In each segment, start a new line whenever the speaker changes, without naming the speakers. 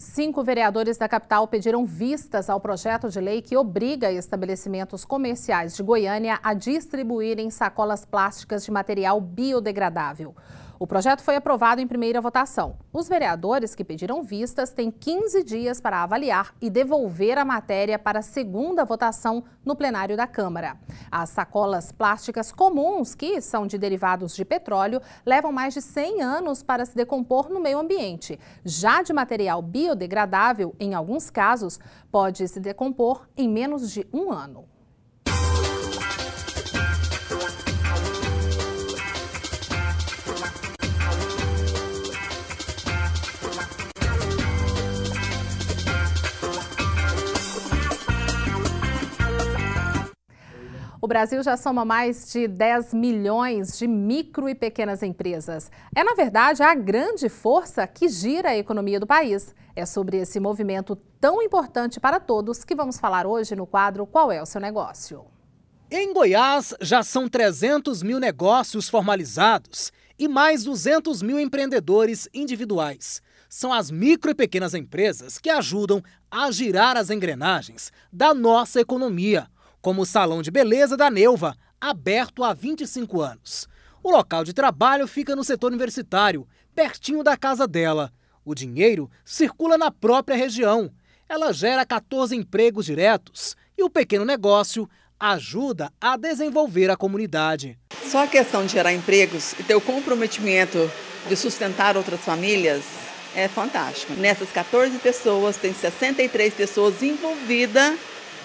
Cinco vereadores da capital pediram vistas ao projeto de lei que obriga estabelecimentos comerciais de Goiânia a distribuírem sacolas plásticas de material biodegradável. O projeto foi aprovado em primeira votação. Os vereadores que pediram vistas têm 15 dias para avaliar e devolver a matéria para a segunda votação no plenário da Câmara. As sacolas plásticas comuns, que são de derivados de petróleo, levam mais de 100 anos para se decompor no meio ambiente. Já de material biodegradável, em alguns casos, pode se decompor em menos de um ano. O Brasil já soma mais de 10 milhões de micro e pequenas empresas. É, na verdade, a grande força que gira a economia do país. É sobre esse movimento tão importante para todos que vamos falar hoje no quadro Qual é o seu negócio?
Em Goiás, já são 300 mil negócios formalizados e mais 200 mil empreendedores individuais. São as micro e pequenas empresas que ajudam a girar as engrenagens da nossa economia como o Salão de Beleza da Neuva, aberto há 25 anos. O local de trabalho fica no setor universitário, pertinho da casa dela. O dinheiro circula na própria região. Ela gera 14 empregos diretos e o pequeno negócio ajuda a desenvolver a comunidade. Só a questão de gerar empregos
e ter o comprometimento de sustentar outras famílias é fantástico. Nessas 14 pessoas, tem 63 pessoas envolvidas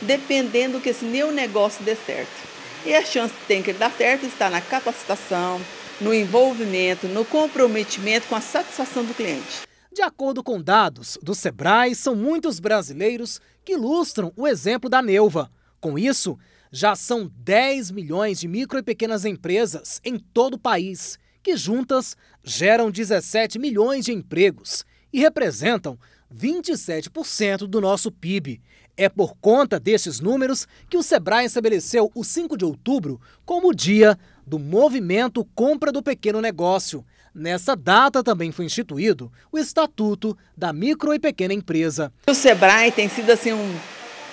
dependendo que esse meu negócio dê certo. E a chance que tem que dar certo está na capacitação,
no envolvimento, no comprometimento com a satisfação do cliente. De acordo com dados do Sebrae, são muitos brasileiros que ilustram o exemplo da Neuva. Com isso, já são 10 milhões de micro e pequenas empresas em todo o país, que juntas geram 17 milhões de empregos e representam 27% do nosso PIB. É por conta destes números que o Sebrae estabeleceu o 5 de outubro como o dia do movimento Compra do Pequeno Negócio. Nessa data também foi instituído o Estatuto da Micro e Pequena Empresa. O
Sebrae tem sido assim um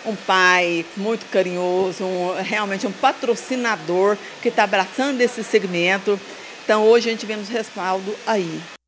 um pai muito carinhoso, um, realmente um patrocinador que está abraçando esse segmento. Então hoje a gente vê nos respaldo aí.